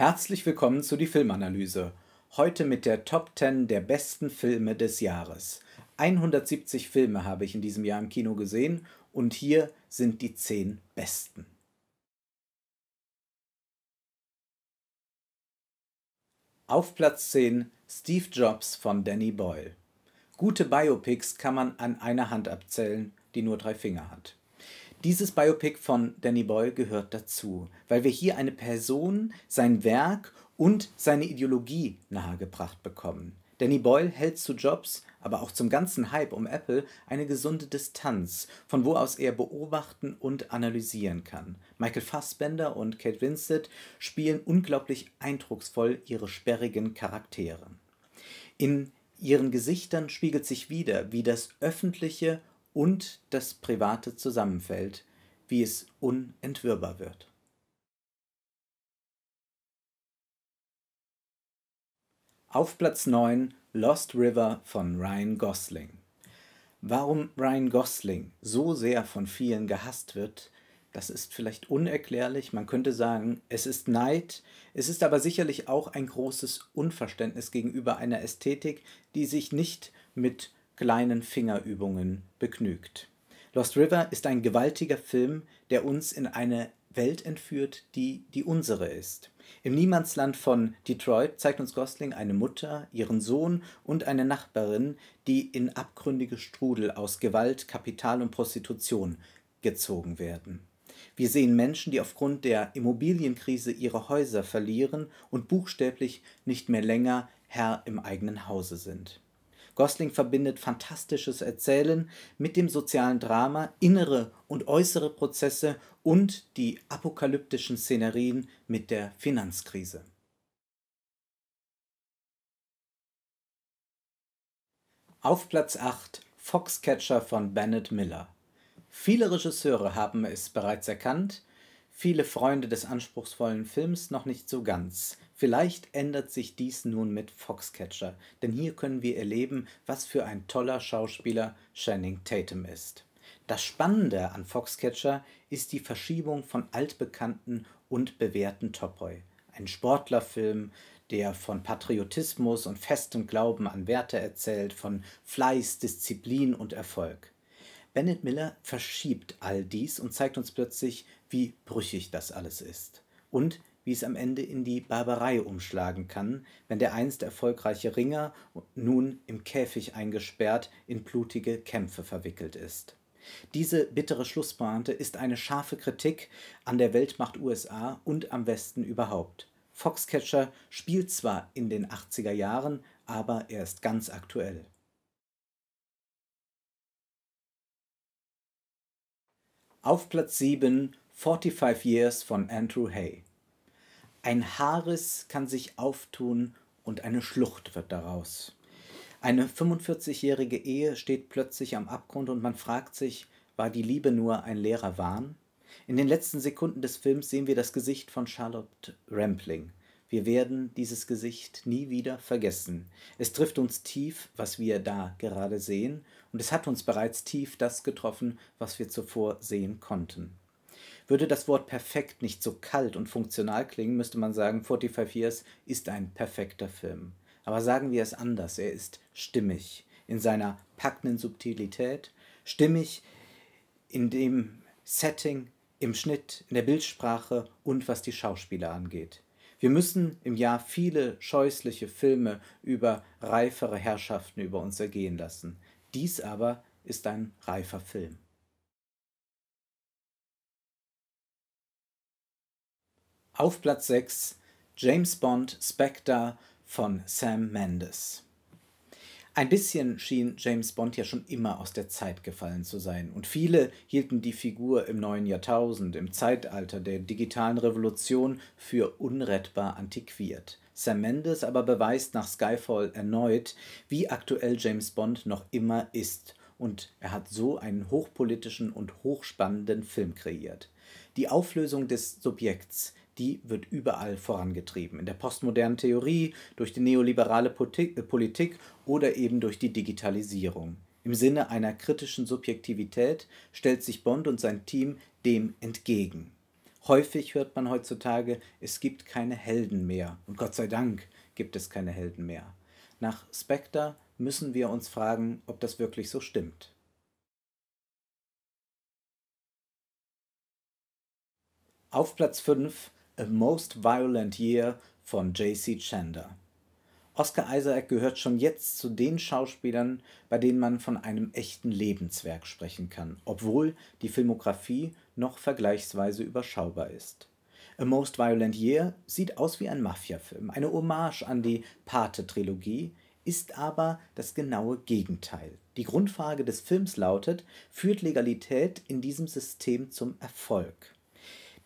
Herzlich willkommen zu die Filmanalyse. Heute mit der Top 10 der besten Filme des Jahres. 170 Filme habe ich in diesem Jahr im Kino gesehen und hier sind die 10 besten. Auf Platz 10 Steve Jobs von Danny Boyle. Gute Biopics kann man an einer Hand abzählen, die nur drei Finger hat. Dieses Biopic von Danny Boyle gehört dazu, weil wir hier eine Person, sein Werk und seine Ideologie nahegebracht bekommen. Danny Boyle hält zu Jobs, aber auch zum ganzen Hype um Apple eine gesunde Distanz, von wo aus er beobachten und analysieren kann. Michael Fassbender und Kate Winslet spielen unglaublich eindrucksvoll ihre sperrigen Charaktere. In ihren Gesichtern spiegelt sich wieder, wie das öffentliche und das Private zusammenfällt, wie es unentwirrbar wird. Auf Platz 9 Lost River von Ryan Gosling. Warum Ryan Gosling so sehr von vielen gehasst wird, das ist vielleicht unerklärlich. Man könnte sagen, es ist Neid. Es ist aber sicherlich auch ein großes Unverständnis gegenüber einer Ästhetik, die sich nicht mit kleinen Fingerübungen begnügt. Lost River ist ein gewaltiger Film, der uns in eine Welt entführt, die die unsere ist. Im Niemandsland von Detroit zeigt uns Gosling eine Mutter, ihren Sohn und eine Nachbarin, die in abgründige Strudel aus Gewalt, Kapital und Prostitution gezogen werden. Wir sehen Menschen, die aufgrund der Immobilienkrise ihre Häuser verlieren und buchstäblich nicht mehr länger Herr im eigenen Hause sind. Gosling verbindet fantastisches Erzählen mit dem sozialen Drama, innere und äußere Prozesse und die apokalyptischen Szenerien mit der Finanzkrise. Auf Platz 8 Foxcatcher von Bennett Miller. Viele Regisseure haben es bereits erkannt, viele Freunde des anspruchsvollen Films noch nicht so ganz. Vielleicht ändert sich dies nun mit Foxcatcher, denn hier können wir erleben, was für ein toller Schauspieler Channing Tatum ist. Das Spannende an Foxcatcher ist die Verschiebung von altbekannten und bewährten Topoi. Ein Sportlerfilm, der von Patriotismus und festem Glauben an Werte erzählt, von Fleiß, Disziplin und Erfolg. Bennett Miller verschiebt all dies und zeigt uns plötzlich, wie brüchig das alles ist und wie es am Ende in die Barbarei umschlagen kann, wenn der einst erfolgreiche Ringer nun im Käfig eingesperrt in blutige Kämpfe verwickelt ist. Diese bittere Schlusspointe ist eine scharfe Kritik an der Weltmacht USA und am Westen überhaupt. Foxcatcher spielt zwar in den 80er Jahren, aber er ist ganz aktuell. Auf Platz 7 45 Years von Andrew Hay. Ein Haares kann sich auftun und eine Schlucht wird daraus. Eine 45-jährige Ehe steht plötzlich am Abgrund und man fragt sich, war die Liebe nur ein leerer Wahn? In den letzten Sekunden des Films sehen wir das Gesicht von Charlotte Rampling. Wir werden dieses Gesicht nie wieder vergessen. Es trifft uns tief, was wir da gerade sehen, und es hat uns bereits tief das getroffen, was wir zuvor sehen konnten. Würde das Wort perfekt nicht so kalt und funktional klingen, müsste man sagen, 45 Years ist ein perfekter Film. Aber sagen wir es anders, er ist stimmig in seiner packenden Subtilität, stimmig in dem Setting, im Schnitt, in der Bildsprache und was die Schauspieler angeht. Wir müssen im Jahr viele scheußliche Filme über reifere Herrschaften über uns ergehen lassen. Dies aber ist ein reifer Film. Auf Platz 6 James Bond Spectre von Sam Mendes. Ein bisschen schien James Bond ja schon immer aus der Zeit gefallen zu sein, und viele hielten die Figur im neuen Jahrtausend, im Zeitalter der digitalen Revolution, für unrettbar antiquiert. Sam Mendes aber beweist nach Skyfall erneut, wie aktuell James Bond noch immer ist, und er hat so einen hochpolitischen und hochspannenden Film kreiert. Die Auflösung des Subjekts, die wird überall vorangetrieben. In der postmodernen Theorie, durch die neoliberale äh, Politik oder eben durch die Digitalisierung. Im Sinne einer kritischen Subjektivität stellt sich Bond und sein Team dem entgegen. Häufig hört man heutzutage, es gibt keine Helden mehr. Und Gott sei Dank gibt es keine Helden mehr. Nach Spectre müssen wir uns fragen, ob das wirklich so stimmt. Auf Platz 5 A Most Violent Year von J.C. Chander. Oscar Isaac gehört schon jetzt zu den Schauspielern, bei denen man von einem echten Lebenswerk sprechen kann, obwohl die Filmografie noch vergleichsweise überschaubar ist. A Most Violent Year sieht aus wie ein Mafiafilm, eine Hommage an die Pate-Trilogie, ist aber das genaue Gegenteil. Die Grundfrage des Films lautet, führt Legalität in diesem System zum Erfolg?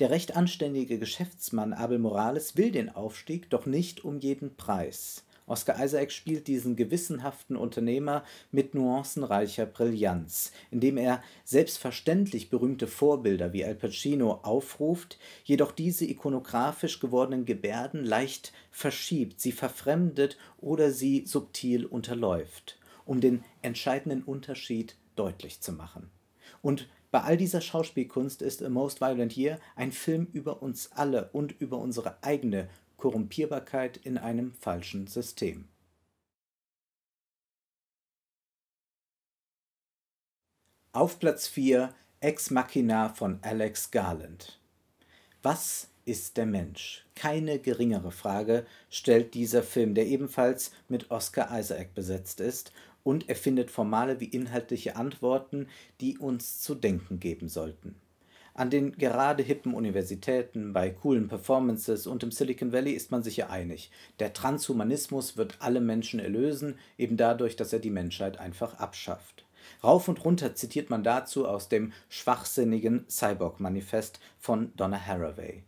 Der recht anständige Geschäftsmann Abel Morales will den Aufstieg, doch nicht um jeden Preis. Oscar Isaac spielt diesen gewissenhaften Unternehmer mit nuancenreicher Brillanz, indem er selbstverständlich berühmte Vorbilder wie Al Pacino aufruft, jedoch diese ikonografisch gewordenen Gebärden leicht verschiebt, sie verfremdet oder sie subtil unterläuft, um den entscheidenden Unterschied deutlich zu machen. Und bei all dieser Schauspielkunst ist A Most Violent Year ein Film über uns alle und über unsere eigene Korrumpierbarkeit in einem falschen System. Auf Platz 4 Ex Machina von Alex Garland. Was ist der Mensch? Keine geringere Frage stellt dieser Film, der ebenfalls mit Oscar Isaac besetzt ist und er findet formale wie inhaltliche Antworten, die uns zu denken geben sollten. An den gerade hippen Universitäten, bei coolen Performances und im Silicon Valley ist man sich ja einig. Der Transhumanismus wird alle Menschen erlösen, eben dadurch, dass er die Menschheit einfach abschafft. Rauf und runter zitiert man dazu aus dem schwachsinnigen Cyborg-Manifest von Donna Haraway.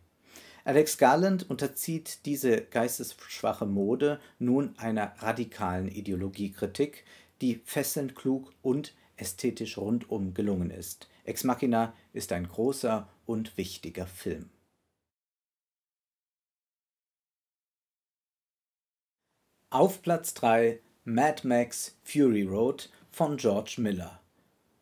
Alex Garland unterzieht diese geistesschwache Mode nun einer radikalen Ideologiekritik, die fesselnd klug und ästhetisch rundum gelungen ist. Ex Machina ist ein großer und wichtiger Film. Auf Platz 3 Mad Max Fury Road von George Miller.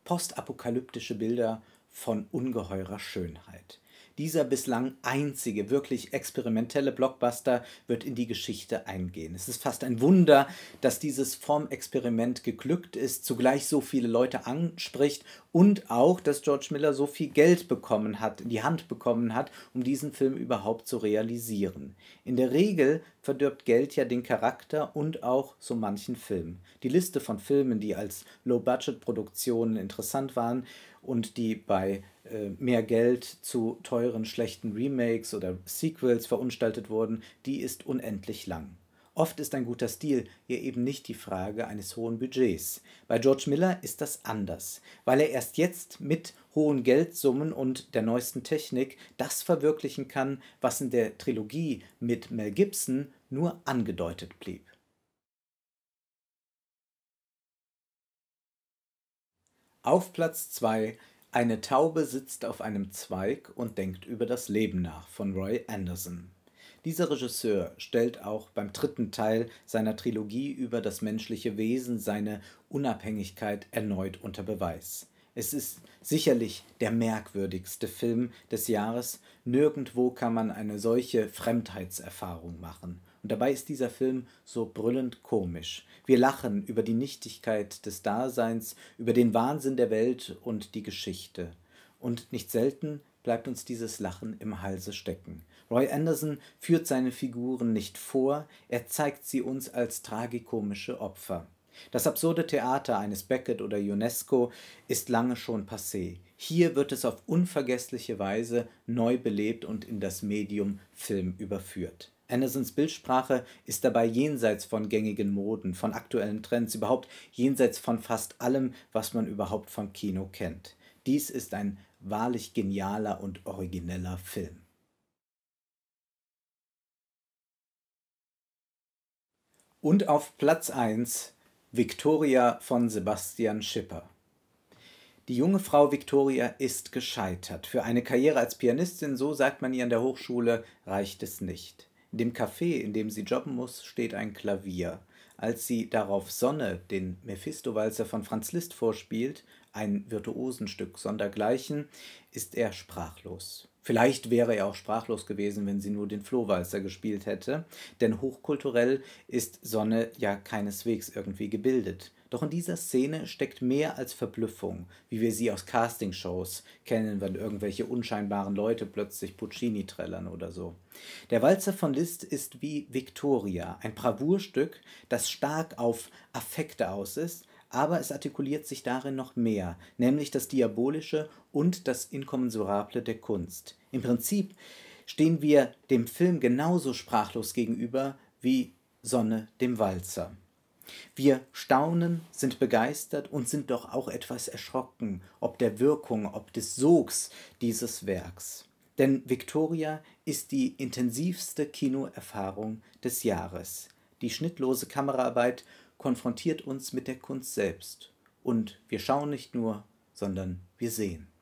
Postapokalyptische Bilder von ungeheurer Schönheit. Dieser bislang einzige, wirklich experimentelle Blockbuster wird in die Geschichte eingehen. Es ist fast ein Wunder, dass dieses Formexperiment geglückt ist, zugleich so viele Leute anspricht und auch, dass George Miller so viel Geld bekommen hat, in die Hand bekommen hat, um diesen Film überhaupt zu realisieren. In der Regel verdirbt Geld ja den Charakter und auch so manchen Film. Die Liste von Filmen, die als Low-Budget-Produktionen interessant waren und die bei äh, mehr Geld zu teuren, schlechten Remakes oder Sequels verunstaltet wurden, die ist unendlich lang. Oft ist ein guter Stil hier eben nicht die Frage eines hohen Budgets. Bei George Miller ist das anders, weil er erst jetzt mit hohen Geldsummen und der neuesten Technik das verwirklichen kann, was in der Trilogie mit Mel Gibson nur angedeutet blieb. Auf Platz 2 eine Taube sitzt auf einem Zweig und denkt über das Leben nach von Roy Anderson. Dieser Regisseur stellt auch beim dritten Teil seiner Trilogie über das menschliche Wesen seine Unabhängigkeit erneut unter Beweis. Es ist sicherlich der merkwürdigste Film des Jahres. Nirgendwo kann man eine solche Fremdheitserfahrung machen. Und dabei ist dieser Film so brüllend komisch. Wir lachen über die Nichtigkeit des Daseins, über den Wahnsinn der Welt und die Geschichte. Und nicht selten bleibt uns dieses Lachen im Halse stecken. Roy Anderson führt seine Figuren nicht vor, er zeigt sie uns als tragikomische Opfer. Das absurde Theater eines Beckett oder UNESCO ist lange schon passé. Hier wird es auf unvergessliche Weise neu belebt und in das Medium Film überführt. Andersons Bildsprache ist dabei jenseits von gängigen Moden, von aktuellen Trends, überhaupt jenseits von fast allem, was man überhaupt vom Kino kennt. Dies ist ein wahrlich genialer und origineller Film. Und auf Platz 1 Victoria von Sebastian Schipper. Die junge Frau Victoria ist gescheitert. Für eine Karriere als Pianistin, so sagt man ihr an der Hochschule, reicht es nicht dem Café, in dem sie jobben muss, steht ein Klavier. Als sie darauf Sonne, den Mephisto-Walzer von Franz Liszt vorspielt, ein Virtuosenstück sondergleichen, ist er sprachlos. Vielleicht wäre er auch sprachlos gewesen, wenn sie nur den Flohwalzer gespielt hätte, denn hochkulturell ist Sonne ja keineswegs irgendwie gebildet. Doch in dieser Szene steckt mehr als Verblüffung, wie wir sie aus Castingshows kennen, wenn irgendwelche unscheinbaren Leute plötzlich Puccini trällern oder so. Der Walzer von Liszt ist wie Victoria, ein Bravourstück, das stark auf Affekte aus ist, aber es artikuliert sich darin noch mehr, nämlich das Diabolische und das Inkommensurable der Kunst. Im Prinzip stehen wir dem Film genauso sprachlos gegenüber wie Sonne dem Walzer. Wir staunen, sind begeistert und sind doch auch etwas erschrocken, ob der Wirkung, ob des Sogs dieses Werks. Denn Victoria ist die intensivste Kinoerfahrung des Jahres. Die schnittlose Kameraarbeit konfrontiert uns mit der Kunst selbst. Und wir schauen nicht nur, sondern wir sehen.